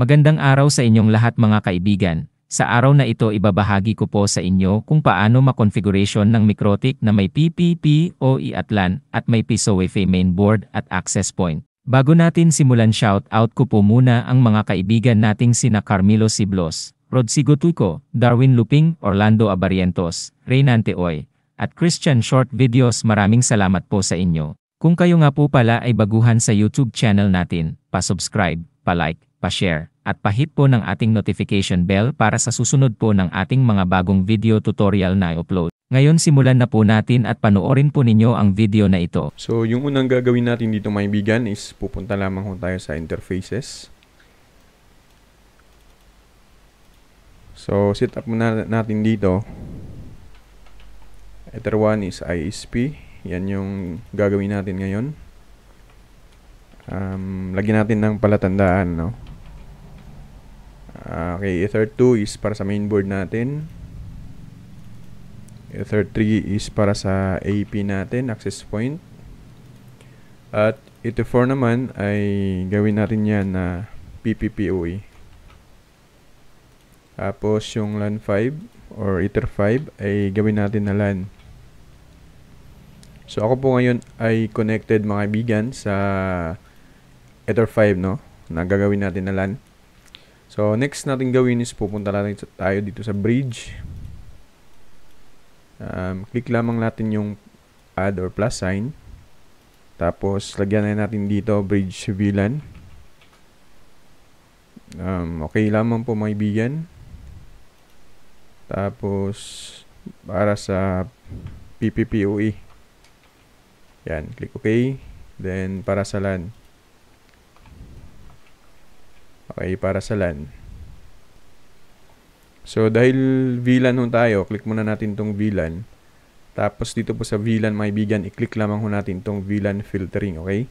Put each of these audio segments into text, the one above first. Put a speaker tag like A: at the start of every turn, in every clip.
A: Magandang araw sa inyong lahat mga kaibigan. Sa araw na ito ibabahagi ko po sa inyo kung paano makonfiguration ng Mikrotik na may PPP o e Atlan at may PSOEFE mainboard at access point. Bago natin simulan shout out ko po muna ang mga kaibigan nating sina Carmelo Siblos, Rod Tuco, Darwin Luping, Orlando Abarientos, Reynante Oy, at Christian Short Videos maraming salamat po sa inyo. Kung kayo nga po pala ay baguhan sa YouTube channel natin, pa-subscribe, pa-like, pa-share, at pahit po ng ating notification bell para sa susunod po ng ating mga bagong video tutorial na upload. Ngayon simulan na po natin at panoorin po ninyo ang video na ito. So yung unang gagawin natin dito mga maibigan is pupunta lamang ho tayo sa interfaces. So set up muna natin dito. Ether 1 is ISP. Yan yung gagawin natin ngayon. Um, lagyan natin ng palatandaan, no? Ah, okay, Ether 2 is para sa mainboard natin. Ether 3 is para sa AP natin, access point. At ito 4 naman ay gawin natin yan na PPPoE. Tapos yung LAN 5 or Ether 5 ay gawin natin na LAN. So ako po ngayon ay connected mga bigan sa Ether 5 no, na gagawin natin na LAN. So, next natin gawin is pupunta natin tayo dito sa bridge. Um, click lamang natin yung add or plus sign. Tapos, lagyan na natin dito bridge civilian. Um, okay lamang po mga ibigan. Tapos, para sa PPPoE. Yan, click OK. Then, para sa LAN. Okay, para sa LAN. So, dahil VLAN ho tayo, click muna natin tong VLAN. Tapos, dito po sa VLAN, mga kaibigan, i-click lamang ho natin tong VLAN filtering, okay?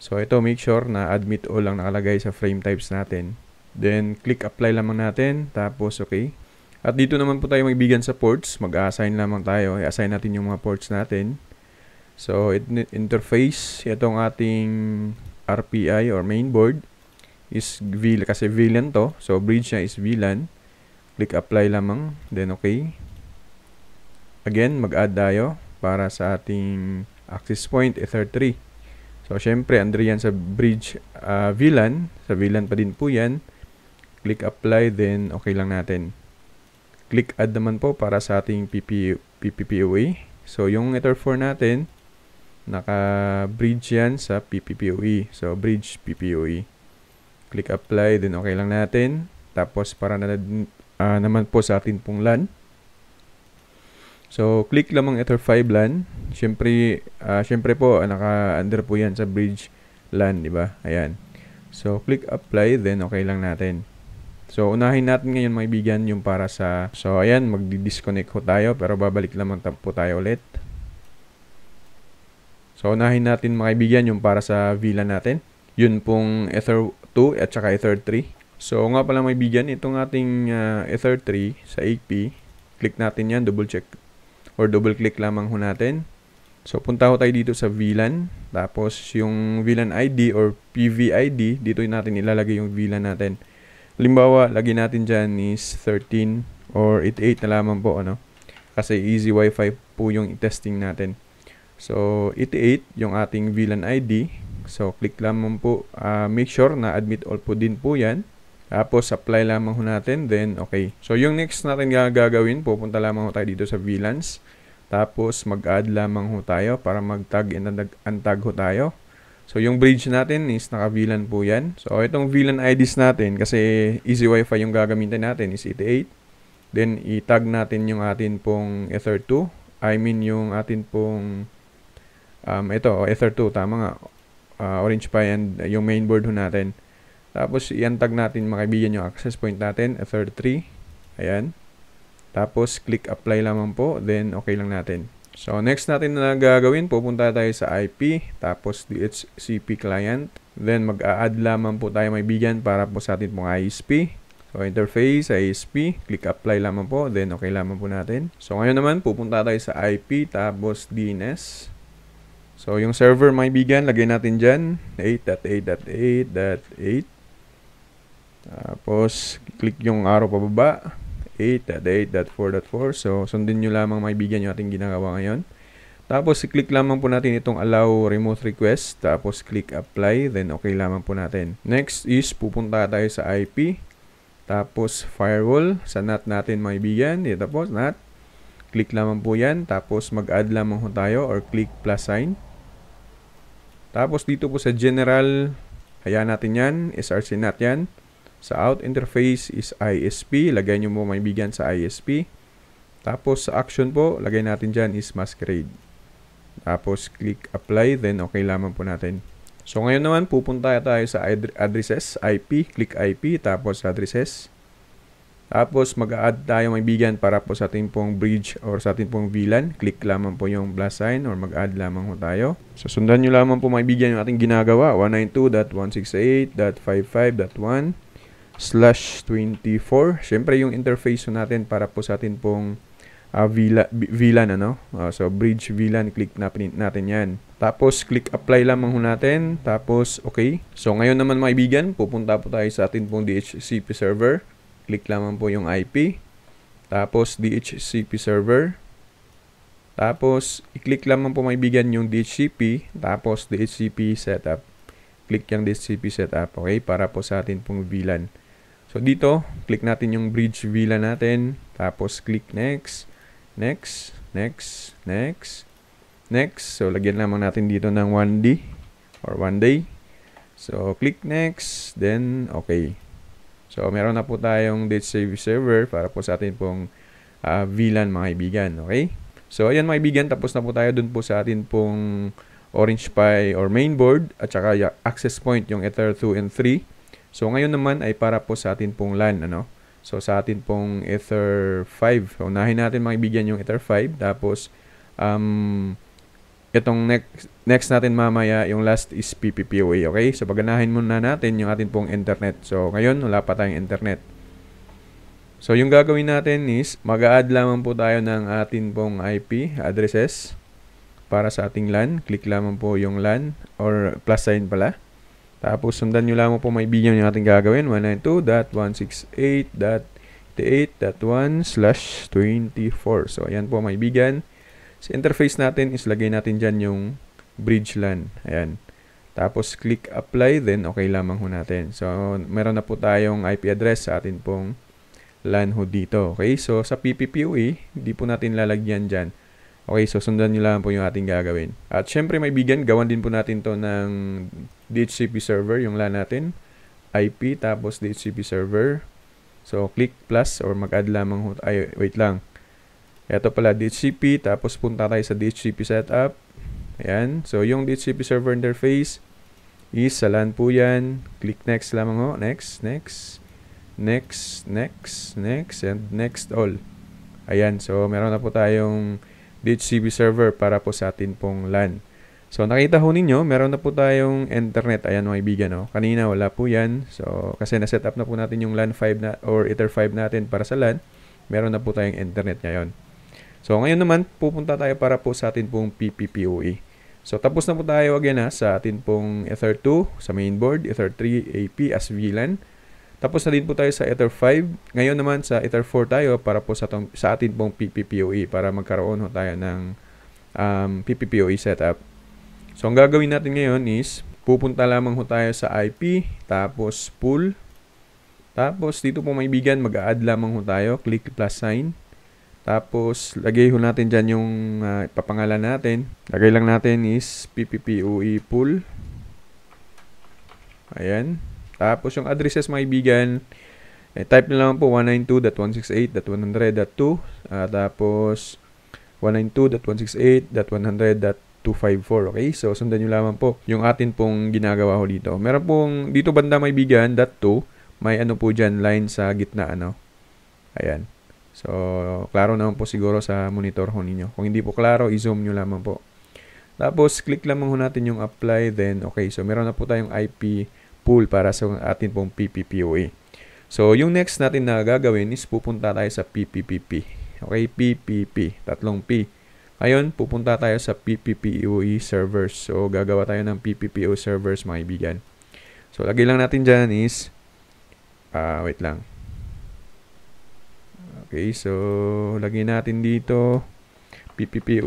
A: So, ito, make sure na admit all ang nakalagay sa frame types natin. Then, click apply lamang natin. Tapos, okay. At dito naman po tayo magbigan sa ports. Mag-assign lamang tayo. I-assign natin yung mga ports natin. So, it interface. Itong ating RPI or mainboard. board is VLAN kasi VLAN to. So bridge niya is VLAN. Click apply lamang. Then okay. Again, mag-add tayo para sa ating access point Ether 3. So syempre, under yan sa bridge uh, ah, VLAN. Sa VLAN pa din po yan. Click apply then okay lang natin. Click add naman po para sa ating PP PPPoE. So yung Ether 4 natin, naka-bridge yan sa PPPoE. So, bridge PPoE. Click apply, then okay lang natin. Tapos para na, uh, naman po sa atin pong LAN. So, click lamang Ether 5 LAN. syempre uh, ah, siyempre po, ah, naka-under po yan sa bridge LAN, di ba? Ayan. So, click apply, then okay lang natin. So, unahin natin ngayon, mga kaibigan, yung para sa... So, ayan, magdi-disconnect ko tayo, pero babalik lamang po tayo ulit. So, unahin natin, mga kaibigan, yung para sa VLAN natin. Yun pong Ether, 2 at saka Ether 3. So nga pala may bigyan, itong ating uh, Ether 3 sa AP, click natin yan, double check or double click lamang ho natin. So punta ho tayo dito sa VLAN, tapos yung VLAN ID or PVID, dito natin ilalagay yung VLAN natin. Halimbawa, lagi natin dyan is 13 or 88 na lamang po, ano? Kasi easy wifi po yung testing natin. So, 88 yung ating VLAN ID. So, click lamang po. Uh, make sure na admit all po din po yan. Tapos, apply lamang ho natin. Then, okay. So, yung next natin gagawin, pupunta lamang ho tayo dito sa VLANs. Tapos, mag-add lamang ho tayo para mag-tag and untag ho tayo. So, yung bridge natin is naka-VLAN po yan. So, itong VLAN IDs natin, kasi easy wifi yung gagamitin natin is 88. Then, itag natin yung atin pong Ether2. I mean, yung atin pong, um, ito, Ether2, tama nga. Ah, uh, Orange Pi and yung main board natin. Tapos, i-untag natin mga yung access point natin, Ether3. Ayan. Tapos, click apply lamang po. Then, okay lang natin. So, next natin na gagawin, pupunta tayo sa IP, tapos DHCP client. Then, mag-add lamang po tayo may bigyan para po sa atin pong ISP. So, interface, ISP, click apply lamang po, then okay lamang po natin. So, ngayon naman, pupunta tayo sa IP, tapos DNS. So, yung server, may bigyan, lagay natin dyan. 8.8.8.8. Tapos, click yung arrow pababa. 8.8.4.4. So, sundin nyo lamang may bigyan yung ating ginagawa ngayon. Tapos, click lamang po natin itong allow remote request. Tapos, click apply. Then, okay lamang po natin. Next is, pupunta tayo sa IP. Tapos, firewall. Sa NAT natin, maibigan. Dito po, NAT. Click lamang po yan. Tapos mag-add lamang po tayo or click plus sign. Tapos dito po sa general, hayaan natin yan. SRC NAT yan. Sa out interface is ISP. Lagay nyo mo may bigyan sa ISP. Tapos sa action po, lagay natin dyan is masquerade. Tapos click apply. Then okay lamang po natin. So ngayon naman pupunta tayo sa addresses, IP. Click IP. Tapos addresses. Tapos mag-add tayo ng kaibigan para po sa ating pong bridge or sa ating pong VLAN. Click lamang po yung plus sign or mag-add lamang po tayo. So sundan nyo lamang po kaibigan yung ating ginagawa 192.168.55.1 slash 24. Siyempre yung interface natin para po sa ating pong uh, VLAN, VLAN ano? Uh, so bridge VLAN click na natin 'yan. Tapos click apply lamang ho natin, tapos okay. So ngayon naman mga kaibigan, pupunta po tayo sa ating pong DHCP server click lamang po yung IP. Tapos, DHCP server. Tapos, i-click lamang po may bigyan yung DHCP. Tapos, DHCP setup. Click yung DHCP setup, okay? Para po sa atin pong VLAN. So, dito, click natin yung bridge VLAN natin. Tapos, click next. Next. Next. Next. Next. So, lagyan lamang natin dito ng 1D or 1 day. So, click next. Then, okay. So, meron na po tayong date save server para po sa atin pong uh, ah, VLAN mga kaibigan. Okay? So, ayan mga kaibigan, tapos na po tayo dun po sa atin pong Orange Pi or mainboard at saka access point yung Ether 2 and 3. So, ngayon naman ay para po sa atin pong LAN. Ano? So, sa atin pong Ether 5. Unahin natin mga kaibigan yung Ether 5. Tapos, um, Itong next, next natin mamaya, yung last is PPPoA, okay? So, paganahin muna natin yung atin pong internet. So, ngayon, wala pa tayong internet. So, yung gagawin natin is, mag-add lamang po tayo ng atin pong IP addresses para sa ating LAN. Click lamang po yung LAN or plus sign pala. Tapos, sundan nyo lamang po may video yung ating gagawin, 192.168.88.1 slash 24. So, ayan po, may bigan. Sa interface natin is lagay natin dyan yung bridge LAN. Ayan. Tapos click apply then okay lamang ho natin. So meron na po tayong IP address sa atin pong LAN ho dito. Okay? So sa PPPoE, hindi po natin lalagyan dyan. Okay, so sundan nyo lang po yung ating gagawin. At syempre, may bigan, gawan din po natin to ng DHCP server, yung LAN natin. IP, tapos DHCP server. So, click plus or mag-add lamang. ho. Ay, wait lang. Ito pala DHCP, tapos punta tayo sa DHCP setup. Ayan. So, yung DHCP server interface is sa LAN po yan. Click next lamang ho. Next, next, next, next, next, and next all. Ayan. So, meron na po tayong DHCP server para po sa atin pong LAN. So, nakita ho ninyo, meron na po tayong internet. Ayan mga ibigan, no? Kanina wala po yan. So, kasi na-set up na po natin yung LAN 5 na, or Ether 5 natin para sa LAN. Meron na po tayong internet ngayon. So ngayon naman, pupunta tayo para po sa atin pong PPPoE. So tapos na po tayo again ha, sa atin pong Ether 2 sa mainboard, Ether 3 AP as VLAN. Tapos na din po tayo sa Ether 5. Ngayon naman sa Ether 4 tayo para po sa, tong, sa atin pong PPPoE para magkaroon ho tayo ng um, PPPoE setup. So ang gagawin natin ngayon is pupunta lamang ho tayo sa IP, tapos pool. Tapos dito po maibigan, mag-add lamang ho tayo, click plus sign. Tapos, lagay ho natin dyan yung uh, ipapangalan natin. Lagay lang natin is PPPOE pool. Ayan. Tapos, yung addresses, mga kaibigan, eh, type na lang po 192.168.100.2 uh, ah, Tapos, 192.168.100.254. Okay? So, sundan nyo lamang po yung atin pong ginagawa ho dito. Meron pong, dito banda may bigan, 2, may ano po dyan, line sa gitna, ano. Ayan. So, klaro naman po siguro sa monitor ho ninyo. Kung hindi po klaro, i-zoom nyo lamang po. Tapos, click lamang ho natin yung apply. Then, okay. So, meron na po tayong IP pool para sa atin pong PPPoE. So, yung next natin na gagawin is pupunta tayo sa PPPP. Okay, PPP. Tatlong P. Ngayon, pupunta tayo sa PPPoE servers. So, gagawa tayo ng PPPO servers, mga ibigan. So, lagay lang natin dyan is, uh, wait lang. Okay, so lagi natin dito PPP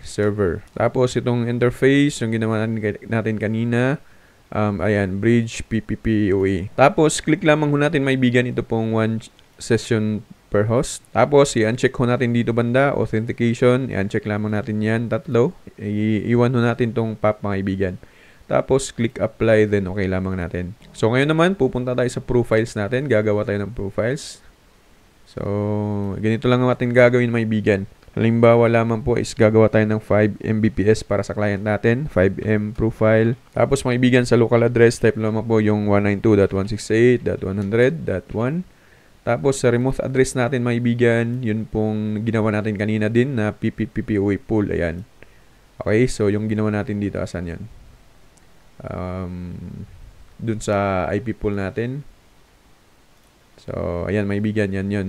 A: server. Tapos itong interface, yung ginawa natin kanina, um, ayan, bridge PPP Tapos click lamang ho natin maibigan ito pong one session per host. Tapos i-uncheck ho natin dito banda, authentication, i-uncheck lamang natin yan, tatlo. Iiwan ho natin tong pop mga ibigan. Tapos, click apply, then okay lamang natin. So, ngayon naman, pupunta tayo sa profiles natin. Gagawa tayo ng profiles. So, ganito lang ang ating gagawin, may bigan. Halimbawa lamang po is gagawa tayo ng 5 Mbps para sa client natin, 5M profile. Tapos maibigan sa local address, type lamang po yung 192.168.100.1. Tapos sa remote address natin maibigan, yun pong ginawa natin kanina din na PPPPOA pool, ayan. Okay, so yung ginawa natin dito, asan yan? Um, dun sa IP pool natin. So, ayan, may bigyan. yan yun.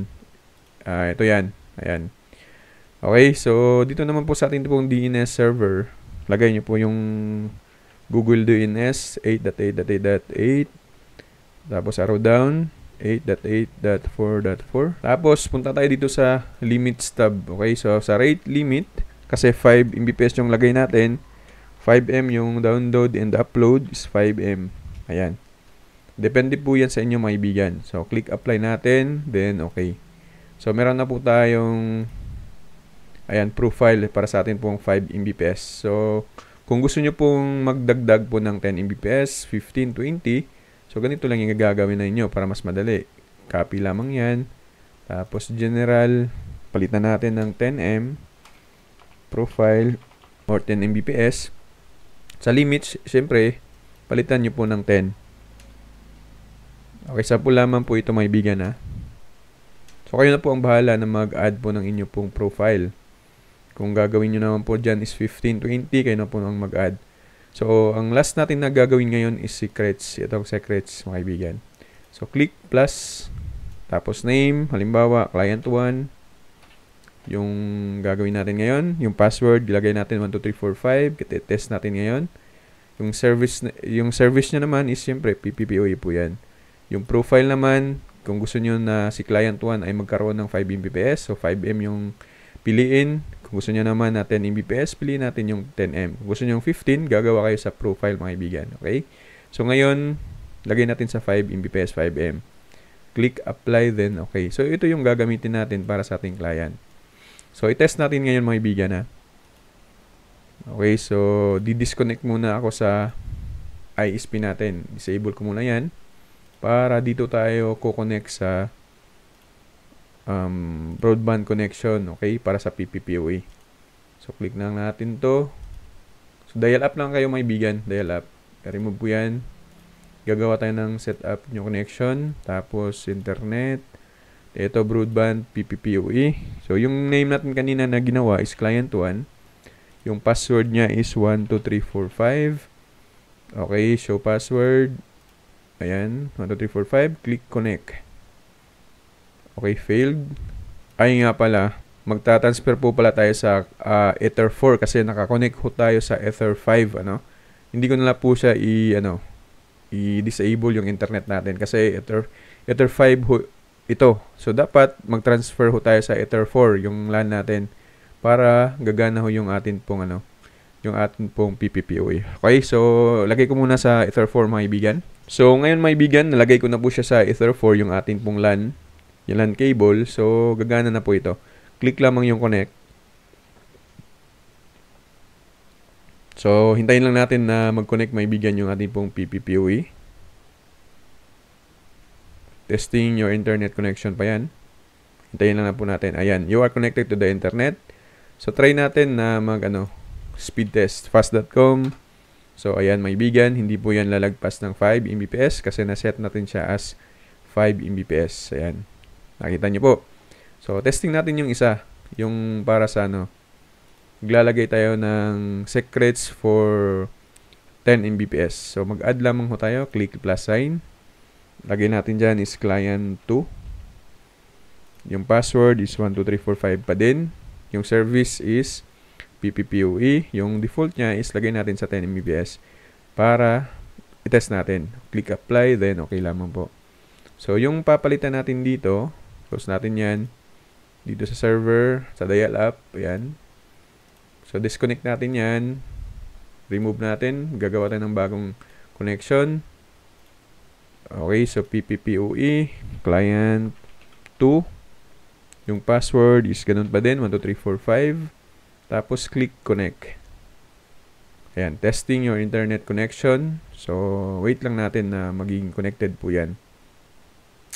A: Uh, ito yan. Ayan. Okay, so dito naman po sa ating pong DNS server, lagay nyo po yung Google DNS 8.8.8.8 tapos arrow down 8.8.4.4 tapos punta tayo dito sa limits tab. Okay, so sa rate limit kasi 5 Mbps yung lagay natin, 5M yung download and upload is 5M. Ayan. Depende po yan sa inyo maibigan. So, click apply natin. Then, okay. So, meron na po tayong ayan, profile para sa atin pong 5 Mbps. So, kung gusto nyo pong magdagdag po ng 10 Mbps, 15, 20, so ganito lang yung gagawin na inyo para mas madali. Copy lamang yan. Tapos, general, palitan natin ng 10M, profile, or 10 Mbps. Sa limits, syempre, palitan nyo po ng 10 Okay, sa po lamang po ito mga ibigan ha. So kayo na po ang bahala na mag-add po ng inyo pong profile. Kung gagawin nyo naman po dyan is 15 20, kayo na po ang mag-add. So ang last natin na gagawin ngayon is secrets. Itong secrets mga ibigan. So click plus, tapos name, halimbawa client 1 yung gagawin natin ngayon. Yung password, ilagay natin 12345. Test natin ngayon. Yung service, yung service niya naman is siyempre PPPoE po yan. Yung profile naman, kung gusto niyo na si client 1 ay magkaroon ng 5 Mbps, so 5M yung piliin. Kung gusto niyo naman na 10 Mbps, piliin natin yung 10M. Kung gusto niyo yung 15, gagawa kayo sa profile mga kaibigan. Okay? So ngayon, lagay natin sa 5 Mbps 5M. Click apply then okay. So ito yung gagamitin natin para sa ating client. So i-test natin ngayon mga kaibigan ha. Okay, so di-disconnect muna ako sa ISP natin. Disable ko muna 'yan para dito tayo kukonek sa um, broadband connection, okay, para sa PPPoE. So, click lang natin to. So, dial up lang kayo, may maibigan. Dial up. remove ko yan. Gagawa tayo ng setup new connection. Tapos, internet. Ito, broadband PPPoE. So, yung name natin kanina na ginawa is client 1. Yung password niya is 12345. Okay, show password. Ayan, 1, 2, 3, 4, 5. Click connect. Okay, failed. Ay nga pala, magta-transfer po pala tayo sa uh, Ether 4 kasi nakakonect ho tayo sa Ether 5, ano. Hindi ko na po siya i, ano, i-disable yung internet natin kasi Ether, Ether 5 ho, ito. So, dapat mag-transfer ho tayo sa Ether 4, yung LAN natin, para gagana ho yung atin pong, ano, yung atin pong PPPoE. Okay, so, lagay ko muna sa Ether 4, mga ibigan. So, ngayon may bigan, nalagay ko na po siya sa Ether 4, yung ating pong LAN, yung LAN cable. So, gagana na po ito. Click lamang yung connect. So, hintayin lang natin na mag-connect may bigan yung ating pong PPPoE. Testing your internet connection pa yan. Hintayin lang na po natin. Ayan, you are connected to the internet. So, try natin na mag, ano, speed test. Fast.com. So, ayan, maibigan, hindi po yan lalagpas ng 5 Mbps kasi naset natin siya as 5 Mbps. Ayan. Nakita niyo po. So, testing natin yung isa. Yung para sa ano. Maglalagay tayo ng secrets for 10 Mbps. So, mag-add lamang ho tayo. Click plus sign. Lagay natin dyan is client 2. Yung password is 12345 pa din. Yung service is PPPoE. Yung default niya is lagay natin sa 10 Mbps para i-test natin. Click apply, then okay lamang po. So, yung papalitan natin dito, close natin yan. Dito sa server, sa dial-up, ayan. So, disconnect natin yan. Remove natin. Gagawa tayo ng bagong connection. Okay, so PPPoE, client 2. Yung password is ganun pa din, 12345. Tapos click connect. Ayan, testing your internet connection. So, wait lang natin na magiging connected po yan.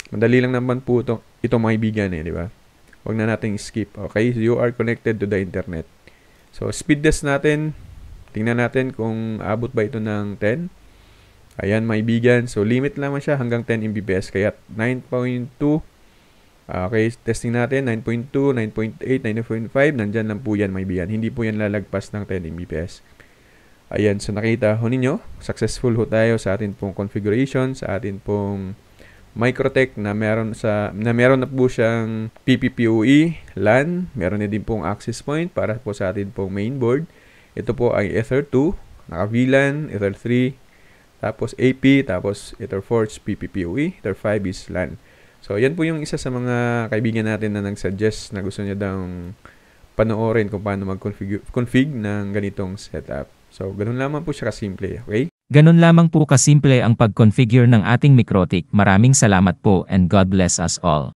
A: Madali lang naman po ito, ito maibigan eh, di ba? Huwag na natin skip. Okay, you are connected to the internet. So, speed test natin. Tingnan natin kung abot ba ito ng 10. Ayan, maibigan. So, limit lamang siya hanggang 10 Mbps. Kaya 9.2 Ah, okay, testing natin, 9.2, 9.8, 9.5, nandiyan lang po yan, may biyan. Hindi po yan lalagpas ng 10 Mbps. Ayan, so nakita ho ninyo, successful ho tayo sa atin pong configuration, sa atin pong Microtech na meron sa na meron na po siyang PPPoE LAN, meron na din pong access point para po sa atin pong mainboard. Ito po ay Ether 2, naka VLAN, Ether 3, tapos AP, tapos Ether 4 PPPoE, Ether 5 is LAN. So, yan po yung isa sa mga kaibigan natin na nag-suggest na gusto niya daw panoorin kung paano mag-config ng ganitong setup. So, ganun lamang po siya kasimple, okay? Ganun lamang po kasimple ang pag-configure ng ating Mikrotik. Maraming salamat po and God bless us all.